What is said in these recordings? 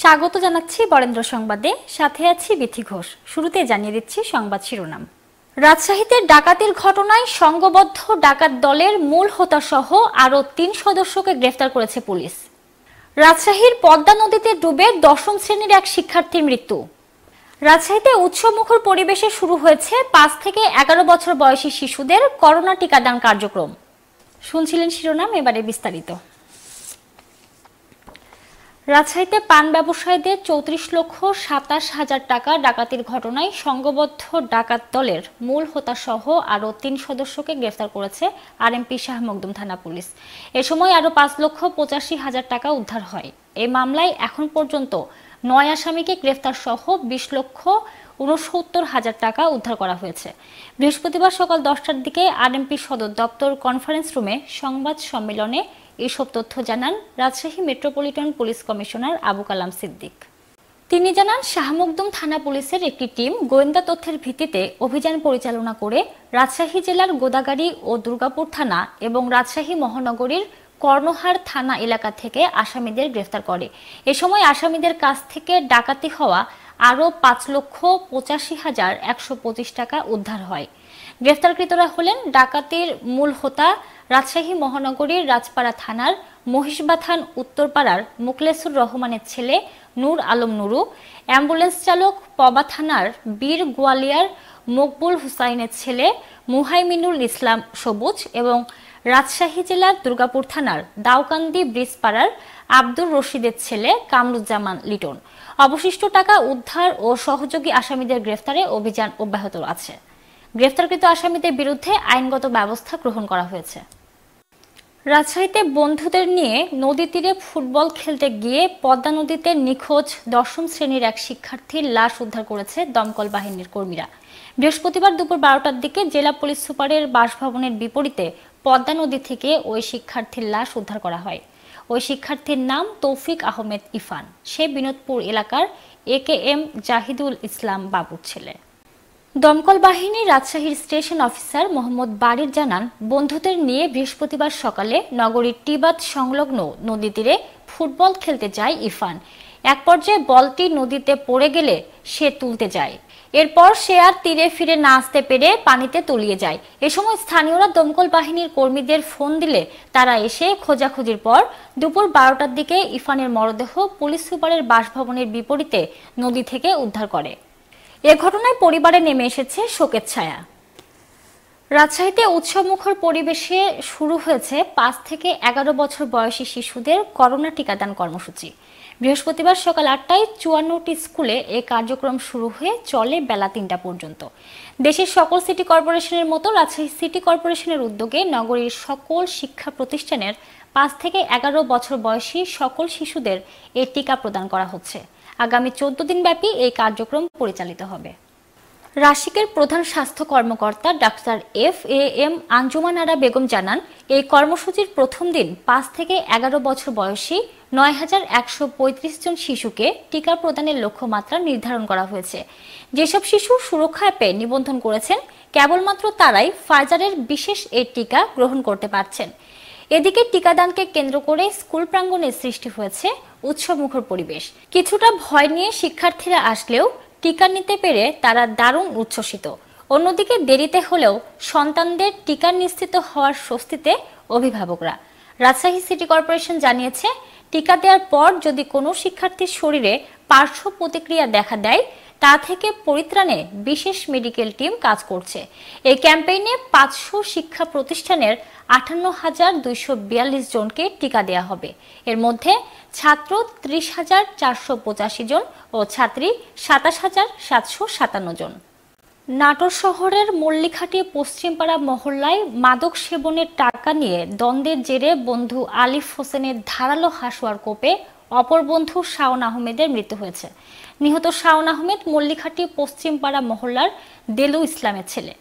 স্বাগত জানাচ্ছি বরেন্দ্র সংবাদে সাথে আছি বিথি ঘোষ শুরুতে জানিয়ে দিচ্ছি সংবাদ শিরোনাম রাজশাহীতে ডাকাতির ঘটনায় সংঘবদ্ধ ডাকাত দলের মূল হোতাসহ আরও তিন সদস্যকে গ্রেফতার করেছে পুলিশ রাজশাহীর পদ্মা নদীতে ডুবে দশম শ্রেণীর এক শিক্ষার্থীর মৃত্যু রাজশাহীতে উৎসবমুখর পরিবেশে শুরু হয়েছে পাঁচ থেকে এগারো বছর বয়সী শিশুদের করোনা টিকাদান কার্যক্রম শুনছিলেন শিরোনাম এবারে বিস্তারিত রাজশাহীতে পান ব্যবসায়ীদের চৌত্রিশ লক্ষ সাতাশ হাজার টাকা ডাকাতির ঘটনায় সংঘবদ্ধ ডাকাত দলের মূল হোতাসহ আরও তিন সদস্যকে গ্রেফতার করেছে আরএমপি শাহ মকদুম থানা পুলিশ এ সময় আরও পাঁচ লক্ষ পঁচাশি হাজার টাকা উদ্ধার হয় এ মামলায় এখন পর্যন্ত নয় আসামিকে গ্রেফতার সহ বিশ লক্ষ উনসত্তর হাজার টাকা উদ্ধার করা হয়েছে বৃহস্পতিবার সকাল দশটার দিকে আরএমপি সদর দপ্তর কনফারেন্স রুমে সংবাদ সম্মেলনে এসব তথ্য জানান Rajshahi metropolitan police commissioner Abu Kalam Siddique তিনি জানান শাহমুকদুম থানা পুলিশের একটি টিম গোয়েন্দা তথ্যের ভিত্তিতে অভিযান পরিচালনা করে রাজশাহী জেলার গোদাগাড়ি ও দুর্গাপুর থানা এবং রাজশাহী মহানগরীর কর্ণহার থানা এলাকা থেকে আসামিদের গ্রেফতার করে এ সময় আসামিদের কাছ থেকে ডাকাতি হওয়া আরও পাঁচ লক্ষ পঁচাশি হাজার একশো পঁচিশ টাকা উদ্ধার হয় গ্রেফতারকৃতরা হলেন ডাকাতির মূল হোতা রাজশাহী মহানগরীর রাজপাড়া থানার মহিষবাথান উত্তরপাড়ার মুকলেসুর রহমানের ছেলে নূর আলম নুরু অ্যাম্বুলেন্স চালক পবা থানার বীর গোয়ালিয়ার মকবুল হুসাইনের ছেলে মুহাইমিনুল ইসলাম সবুজ এবং রাজশাহী জেলার দুর্গাপুর থানার দাউকান্দি ব্রিজপাড়ার আব্দুর রশিদের ছেলে কামরুজ্জামান লিটন অবশিষ্ট টাকা উদ্ধার ও সহযোগী আসামিদের গ্রেফতারে অভিযান অব্যাহত আছে গ্রেফতারকৃত আসামিদের বিরুদ্ধে আইনগত ব্যবস্থা গ্রহণ করা হয়েছে রাজশাহীতে বন্ধুদের নিয়ে নদী তীরে ফুটবল খেলতে গিয়ে পদ্মা নদীতে নিখোঁজ দশম শ্রেণীর এক শিক্ষার্থীর লাশ উদ্ধার করেছে দমকল বাহিনীর কর্মীরা বৃহস্পতিবার দুপুর বারোটার দিকে জেলা পুলিশ সুপারের বাসভবনের বিপরীতে পদ্মা নদী থেকে ওই শিক্ষার্থীর লাশ উদ্ধার করা হয় ওই শিক্ষার্থীর নাম তৌফিক আহমেদ ইফান সে বিনোদপুর এলাকার এ কে এম জাহিদুল ইসলাম বাবুর ছেলে দমকল বাহিনীর রাজশাহীর স্টেশন অফিসার মোহাম্মদ বারির জানান বন্ধুদের নিয়ে বৃহস্পতিবার সকালে নগরীর টিবাত সংলগ্ন নদী তীরে ফুটবল খেলতে যায় ইফান এক পর্যায়ে বলটি নদীতে পড়ে গেলে সে তুলতে যায় এরপর সে আর তীরে ফিরে না আসতে পেরে পানিতে তলিয়ে যায় এ সময় স্থানীয়রা দমকল বাহিনীর কর্মীদের ফোন দিলে তারা এসে খোঁজাখুঁজির পর দুপুর বারোটার দিকে ইফানের মরদেহ পুলিশ সুপারের বাসভবনের বিপরীতে নদী থেকে উদ্ধার করে এ ঘটনায় পরিবারে নেমে এসেছে শোকের ছায়া রাজশাহীতে উৎসবমুখর পরিবেশে শুরু হয়েছে পাঁচ থেকে এগারো বছর বয়সী শিশুদের করোনা টিকাদান কর্মসূচি বৃহস্পতিবার সকাল আটটায় চুয়ান্নটি স্কুলে এ কার্যক্রম শুরু হয়ে চলে বেলা তিনটা পর্যন্ত দেশের সকল সিটি কর্পোরেশনের মতো রাজশাহী সিটি কর্পোরেশনের উদ্যোগে নগরীর সকল শিক্ষা প্রতিষ্ঠানের পাঁচ থেকে এগারো বছর বয়সী সকল শিশুদের এ টিকা প্রদান করা হচ্ছে আগামী চোদ্দ দিনব্যাপী এই কার্যক্রম পরিচালিত হবে রাশিকের প্রধান স্বাস্থ্য কর্মকর্তা doctor F A M Anjuman Ara Begum জানান এই কর্মসূচির প্রথম দিন পাঁচ থেকে এগারো বছর বয়সী নয় হাজার একশো পঁয়ত্রিশ জন শিশুকে টিকা প্রদানের লক্ষ্যমাত্রা নির্ধারণ করা হয়েছে যেসব শিশু সুরক্ষা অ্যাপে নিবন্ধন করেছেন কেবলমাত্র তারাই ফাইজারের বিশেষ এই টিকা গ্রহণ করতে পারছেন এদিকে টিকাদানকে কেন্দ্র করে স্কুল প্রাঙ্গনে সৃষ্টি হয়েছে উৎসবমুখর পরিবেশ কিছুটা ভয় নিয়ে শিক্ষার্থীরা আসলেও টিকা নিতে পেরে তারা দারুণ উচ্ছ্বসিত অন্যদিকে দেরিতে হলেও সন্তানদের টিকা নিশ্চিত হওয়ার স্বস্তিতে অভিভাবকরা রাজশাহী সিটি কর্পোরেশন জানিয়েছে টিকা দেওয়ার পর যদি কোনো শিক্ষার্থীর শরীরে পার্শ্ব প্রতিক্রিয়া দেখা দেয় তা থেকে পরিত্রাণে বিশেষ মেডিকেল টিম কাজ করছে এই ক্যাম্পেইনে পাঁচশো শিক্ষা প্রতিষ্ঠানের আটান্ন হাজার দুইশো বিয়াল্লিশ জনকে টিকা দেয়া হবে এর মধ্যে ছাত্র ত্রিশ হাজার চারশো পঁচাশি জন ও ছাত্রী সাতাশ হাজার সাতশো সাতান্ন জন নাটোর শহরের মল্লিকাটি পশ্চিমপাড়া মহল্লায় মাদক সেবনের টাকা নিয়ে দ্বন্দ্বের জেরে বন্ধু আলিফ হোসেনের ধারালো হাসোয়ার কোপে অপর বন্ধু শাওন আহমেদের মৃত্যু হয়েছে নিহত শাওন আহমেদ মল্লিকহাটি পশ্চিমপাড়া মহল্লার দেলু ইসলামের ছেলে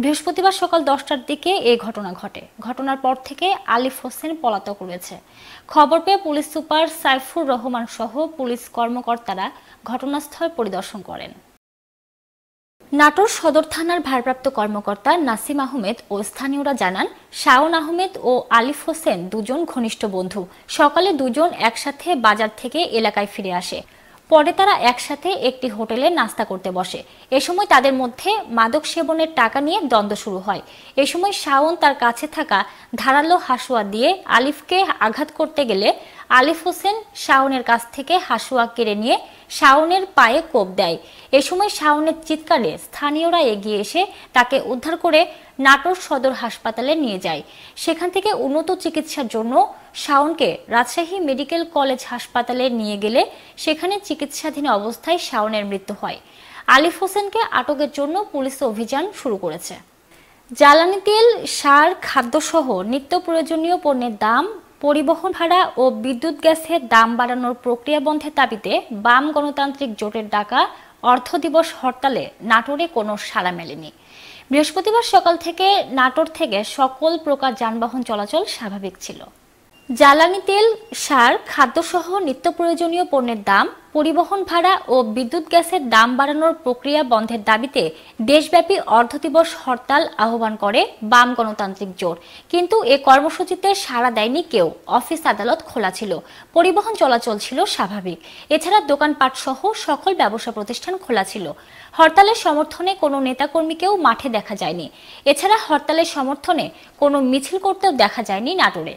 বৃহস্পতিবার সকাল দশটার দিকে এই ঘটনা ঘটে ঘটনার পর থেকে আলিফ হোসেন পলাতক রয়েছে খবর পেয়ে পুলিশ সুপার সাইফুর রহমান সহ পুলিশ কর্মকর্তারা ঘটনাস্থল পরিদর্শন করেন নাটোর সদর থানার ভারপ্রাপ্ত কর্মকর্তা নাসিম আহমেদ ও স্থানীয়রা জানান শাওন আহমেদ ও আলিফ হোসেন দুজন ঘনিষ্ঠ বন্ধু সকালে দুজন একসাথে বাজার থেকে এলাকায় ফিরে আসে পরে তারা একসাথে একটি হোটেলে নাস্তা করতে বসে এ সময় তাদের মধ্যে মাদক সেবনের টাকা নিয়ে দ্বন্দ্ব শুরু হয় এ সময় শাওন তার কাছে থাকা ধারালো হাসুয়া দিয়ে আলিফকে আঘাত করতে গেলে আলিফ হোসেন শাওনের কাছ থেকে হাসুয়া কেড়ে নিয়ে শাওনের পায়ে কোপ দেয় এ সময় শাওনের চিৎকারে স্থানীয়রা এগিয়ে এসে তাকে উদ্ধার করে নাটোর সদর হাসপাতালে নিয়ে যায় সেখান থেকে উন্নত চিকিৎসার জন্য শাওনকে রাজশাহী মেডিকেল কলেজ হাসপাতালে নিয়ে গেলে সেখানে চিকিৎসাধীন অবস্থায় শাওনের মৃত্যু হয় আলিফ হোসেনকে আটকের জন্য পুলিশ অভিযান শুরু করেছে জ্বালানি তেল সার খাদ্যসহ নিত্য প্রয়োজনীয় পণ্যের দাম পরিবহন ভাড়া ও বিদ্যুৎ গ্যাসের দাম বাড়ানোর প্রক্রিয়া বন্ধের দাবিতে বাম গণতান্ত্রিক জোটের ডাকা অর্থ দিবস হরতালে নাটোরে কোনো সাড়া মেলেনি বৃহস্পতিবার সকাল থেকে নাটোর থেকে সকল প্রকার যানবাহন চলাচল স্বাভাবিক ছিল জ্বালানি তেল সার খাদ্যসহ নিত্য প্রয়োজনীয় পণ্যের দাম পরিবহন ভাড়া ও বিদ্যুৎ গ্যাসের দাম বাড়ানোর প্রক্রিয়া বন্ধের দাবিতে দেশব্যাপী অর্ধদিবস হরতাল আহ্বান করে বাম গণতান্ত্রিক জোর কিন্তু এ কর্মসূচিতে সাড়া দেয়নি কেউ অফিস আদালত খোলা ছিল পরিবহন চলাচল ছিল স্বাভাবিক এছাড়া দোকানপাট সহ সকল ব্যবসা প্রতিষ্ঠান খোলা ছিল হরতালের সমর্থনে কোনো নেতাকর্মীকেও মাঠে দেখা যায়নি এছাড়া হরতালের সমর্থনে কোনো মিছিল করতেও দেখা যায়নি নাটোরে